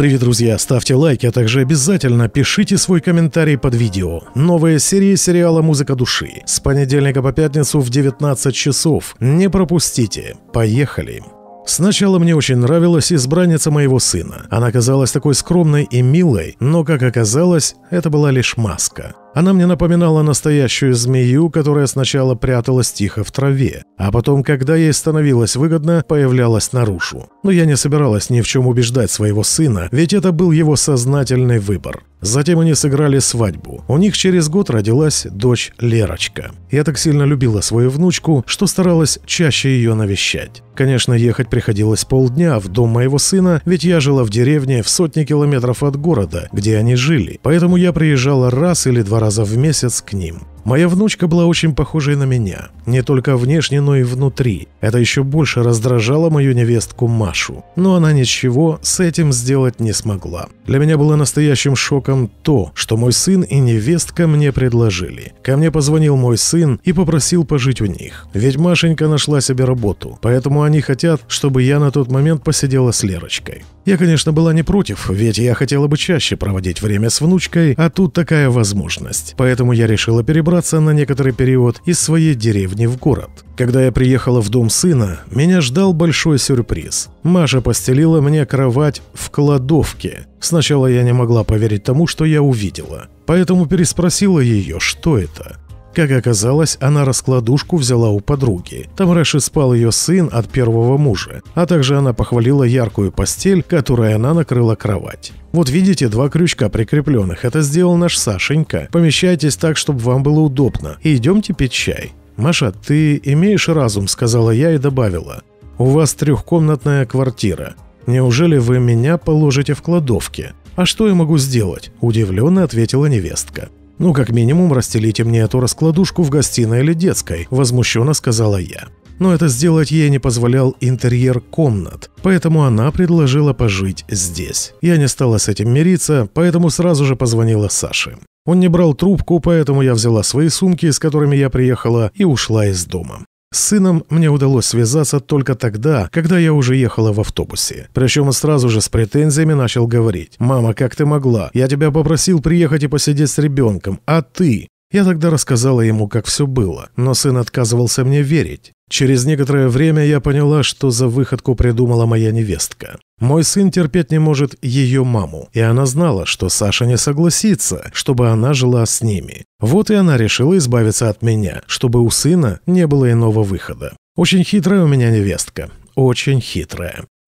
Привет, друзья! Ставьте лайки, а также обязательно пишите свой комментарий под видео. Новая серия сериала «Музыка души» с понедельника по пятницу в 19 часов. Не пропустите! Поехали! Сначала мне очень нравилась избранница моего сына. Она казалась такой скромной и милой, но, как оказалось, это была лишь маска. Она мне напоминала настоящую змею, которая сначала пряталась тихо в траве, а потом, когда ей становилось выгодно, появлялась наружу. Но я не собиралась ни в чем убеждать своего сына, ведь это был его сознательный выбор. Затем они сыграли свадьбу. У них через год родилась дочь Лерочка. Я так сильно любила свою внучку, что старалась чаще ее навещать. Конечно, ехать приходилось полдня в дом моего сына, ведь я жила в деревне в сотни километров от города, где они жили, поэтому я приезжала раз или два раза в месяц к ним. Моя внучка была очень похожей на меня. Не только внешне, но и внутри. Это еще больше раздражало мою невестку Машу. Но она ничего с этим сделать не смогла. Для меня было настоящим шоком то, что мой сын и невестка мне предложили. Ко мне позвонил мой сын и попросил пожить у них. Ведь Машенька нашла себе работу, поэтому они хотят, чтобы я на тот момент посидела с Лерочкой. Я, конечно, была не против, ведь я хотела бы чаще проводить время с внучкой, а тут такая возможность. Поэтому я решила перебраться перебраться на некоторый период из своей деревни в город. Когда я приехала в дом сына, меня ждал большой сюрприз. Маша постелила мне кровать в кладовке. Сначала я не могла поверить тому, что я увидела. Поэтому переспросила ее, что это. Как оказалось, она раскладушку взяла у подруги. Там раньше спал ее сын от первого мужа, а также она похвалила яркую постель, которой она накрыла кровать. Вот видите, два крючка прикрепленных. Это сделал наш Сашенька. Помещайтесь так, чтобы вам было удобно. И идемте пить чай. «Маша, ты имеешь разум?» – сказала я и добавила. «У вас трехкомнатная квартира. Неужели вы меня положите в кладовке?» «А что я могу сделать?» – удивленно ответила невестка. «Ну, как минимум, расстелите мне эту раскладушку в гостиной или детской», – возмущенно сказала я. Но это сделать ей не позволял интерьер комнат, поэтому она предложила пожить здесь. Я не стала с этим мириться, поэтому сразу же позвонила Саше. Он не брал трубку, поэтому я взяла свои сумки, с которыми я приехала, и ушла из дома. С сыном мне удалось связаться только тогда, когда я уже ехала в автобусе. Причем сразу же с претензиями начал говорить. «Мама, как ты могла? Я тебя попросил приехать и посидеть с ребенком, а ты...» Я тогда рассказала ему, как все было, но сын отказывался мне верить. Через некоторое время я поняла, что за выходку придумала моя невестка. Мой сын терпеть не может ее маму, и она знала, что Саша не согласится, чтобы она жила с ними. Вот и она решила избавиться от меня, чтобы у сына не было иного выхода. Очень хитрая у меня невестка, очень хитрая.